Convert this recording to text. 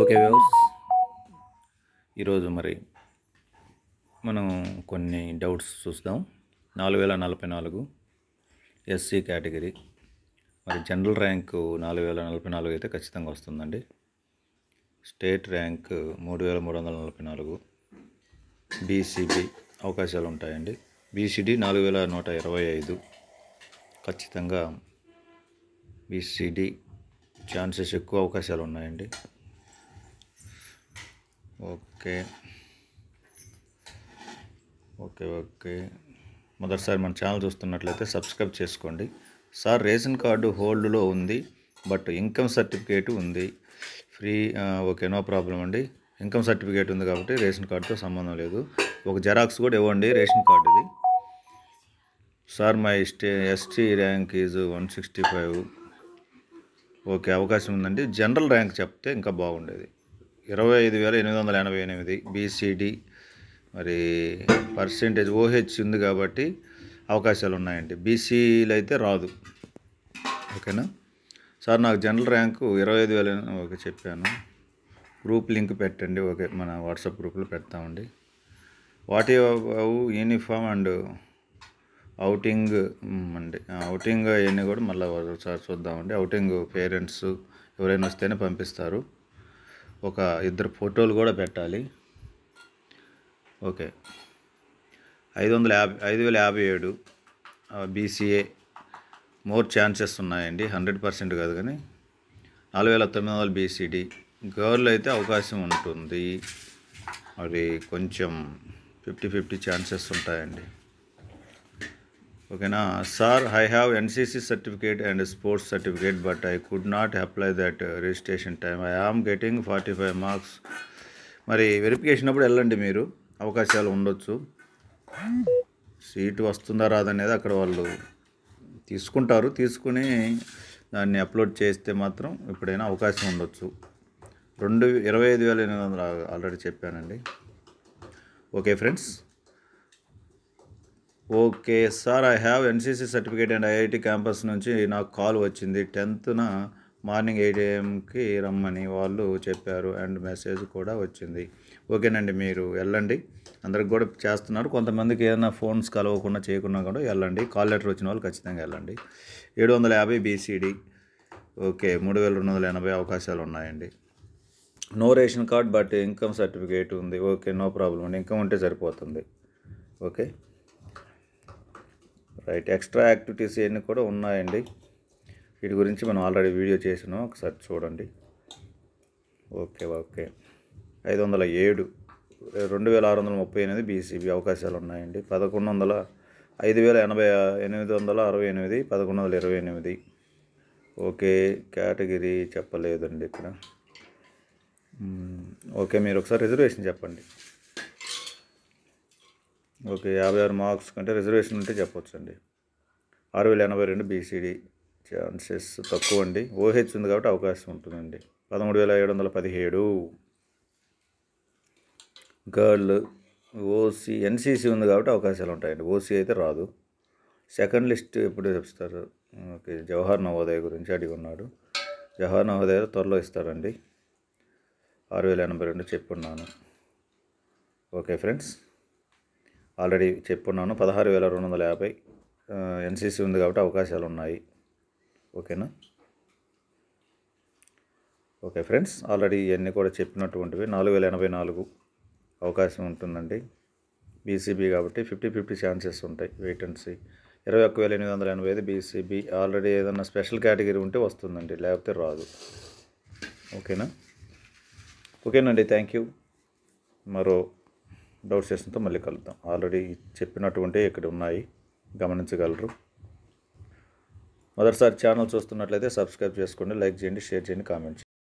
okay views ఈరోజు మరి మనం కొన్ని డౌట్స్ చూస్తాం నాలుగు వేల నలభై నాలుగు ఎస్సీ కేటగిరీ మరి జనరల్ ర్యాంకు నాలుగు వేల నలభై నాలుగు అయితే ఖచ్చితంగా వస్తుందండి స్టేట్ ర్యాంక్ మూడు వేల మూడు వందల నలభై నాలుగు బీసీబీ అవకాశాలు ఉంటాయండి బీసీడీ నాలుగు వేల నూట ఇరవై ఐదు ఖచ్చితంగా బీసీడీ ఛాన్సెస్ ఎక్కువ అవకాశాలు ఉన్నాయండి ఓకే ఓకే ఓకే మొదటిసారి మన ఛానల్ చూస్తున్నట్లయితే సబ్స్క్రైబ్ చేసుకోండి సార్ రేషన్ కార్డు హోల్డ్లో ఉంది బట్ ఇన్కమ్ సర్టిఫికేట్ ఉంది ఫ్రీ ఓకే నో ప్రాబ్లం అండి ఇన్కమ్ సర్టిఫికేట్ ఉంది కాబట్టి రేషన్ కార్డుతో సంబంధం లేదు ఒక జెరాక్స్ కూడా ఇవ్వండి రేషన్ కార్డుది sir my stay ST rank is one sixty five okay అవకాశం ఉందండి జనరల్ ర్యాంక్ చెప్తే ఇంకా బాగుండేది ఇరవై ఐదు వేల ఎనిమిది వందల ఎనభై ఎనిమిది బీసీడి మరి పర్సెంటేజ్ ఓహెచ్ ఉంది కాబట్టి అవకాశాలు ఉన్నాయండి బీసీలు అయితే రాదు ఓకేనా సార్ నాకు జనరల్ ర్యాంకు ఇరవై ఐదు వేల ఓకే చెప్పాను గ్రూప్ లింక్ పెట్టండి ఓకే మన వాట్సాప్ గ్రూప్లో పెడతామండి what you uniform and outing అంటే ఔటింగ్ అవన్నీ కూడా మళ్ళీ ఒకసారి చూద్దామండి ఔటింగ్ పేరెంట్స్ ఎవరైనా వస్తేనే పంపిస్తారు ఒక ఇద్దరు ఫోటోలు కూడా పెట్టాలి ఓకే ఐదు వందల యాభై ఐదు వేల యాభై ఏడు బీసీఏ మోర్ ఛాన్సెస్ ఉన్నాయండి హండ్రెడ్ పర్సెంట్ కాదు కానీ నాలుగు వేల తొమ్మిది వందల బీసీడీ గర్ల్ అయితే అవకాశం ఉంటుంది మరి కొంచెం ఫిఫ్టీ ఫిఫ్టీ ఛాన్సెస్ ఉంటాయండి ఓకేనా sir I have NCC certificate and sports certificate but I could not apply that registration time I am getting forty five marks మరి వెరిఫికేషన్ అప్పుడు వెళ్ళండి మీరు అవకాశాలు ఉండొచ్చు సీటు వస్తుందా రాదనేది అక్కడ వాళ్ళు తీసుకుంటారు తీసుకుని దాన్ని అప్లోడ్ చేస్తే మాత్రం ఎప్పుడైనా అవకాశం ఉండొచ్చు రెండు ఇరవై ఐదు వేల ఎనిమిది వందలు ఆల్రెడీ చెప్పానండి okay friends okay sir I have NCC certificate and IIT campus నుంచి నాకు కాల్ వచ్చింది టెన్త్న మార్నింగ్ ఎయిట్ ఏఎంకి రమ్మని వాళ్ళు చెప్పారు అండ్ మెసేజ్ కూడా వచ్చింది ఓకేనండి మీరు వెళ్ళండి అందరికి కూడా చేస్తున్నారు కొంతమందికి ఏదైనా ఫోన్స్ కలవకుండా చేయకుండా కూడా వెళ్ళండి కాల్ లెటర్ వచ్చిన వాళ్ళు ఖచ్చితంగా వెళ్ళండి ఏడు వందల యాభై బీసీడీ ఓకే మూడు వేల రెండు వందల ఎనభై అవకాశాలు ఉన్నాయండి no ration card but income certificate ఉంది ఓకే నో ప్రాబ్లం ఇంకమ్ ఉంటే సరిపోతుంది ఓకే రైట్ ఎక్స్ట్రా యాక్టివిటీస్ ఇవన్నీ కూడా ఉన్నాయండి వీటి గురించి మనం ఆల్రెడీ వీడియో చేసినాం ఒకసారి చూడండి ఓకే ఓకే ఐదు వందల ఏడు రెండు వేల ఆరు వందల ముప్పై ఎనిమిది బీసీబీ అవకాశాలు ఉన్నాయండి పదకొండు వందల ఐదు వేల ఎనభై ఎనిమిది వందల అరవై ఎనిమిది పదకొండు వందల ఇరవై ఎనిమిది ఓకే కేటగిరీ చెప్పలేదండి ఇక్కడ ఓకే మీరు ఒకసారి రిజర్వేషన్ చెప్పండి ఓకే యాభై ఆరు మార్క్స్ కంటే రిజర్వేషన్ ఉంటే చెప్పొచ్చండి ఆరు వేల ఎనభై రెండు బీసీడీ ఛాన్సెస్ తక్కువ అండి ఓహెచ్ ఉంది కాబట్టి అవకాశం ఉంటుందండి పదమూడు వేల ఏడు వందల పదిహేడు గర్ల్ ఓసీ ఎన్సీసీ ఉంది కాబట్టి అవకాశాలు ఉంటాయండి ఓసీ అయితే రాదు సెకండ్ లిస్ట్ ఎప్పుడు చెప్తారు ఓకే జవహర్ నవోదయ గురించి అడిగి ఉన్నాడు జవహర్ నవోదయ త్వరలో ఇస్తారండి ఆరు వేల ఎనభై రెండు చెప్పున్నాను ఓకే ఫ్రెండ్స్ ఆల్రెడీ చెప్పున్నాను పదహారు వేల రెండు వందల యాభై ఎన్సీసీ ఉంది కాబట్టి అవకాశాలు ఉన్నాయి ఓకేనా ఓకే ఫ్రెండ్స్ ఆల్రెడీ ఇవన్నీ కూడా చెప్పినటువంటివి నాలుగు వేల ఎనభై నాలుగు అవకాశం ఉంటుందండి బీసీబీ కాబట్టి ఫిఫ్టీ ఫిఫ్టీ ఛాన్సెస్ ఉంటాయి వెయిటెన్సీ ఇరవై ఒక్క వేల ఎనిమిది వందల ఎనభై ఐదు బీసీబీ ఆల్రెడీ ఏదైనా స్పెషల్ కేటగిరీ ఉంటే వస్తుందండి లేకపోతే రాదు ఓకేనా ఓకేనండి థ్యాంక్ యూ మరో డౌట్ సెషన్తో మళ్ళీ కలుద్దాం ఆల్రెడీ చెప్పినటువంటి ఇక్కడ ఉన్నాయి గమనించగలరు మొదటిసారి ఛానల్ చూస్తున్నట్లయితే సబ్స్క్రైబ్ చేసుకోండి లైక్ చేయండి షేర్ చేయండి కామెంట్ చేయండి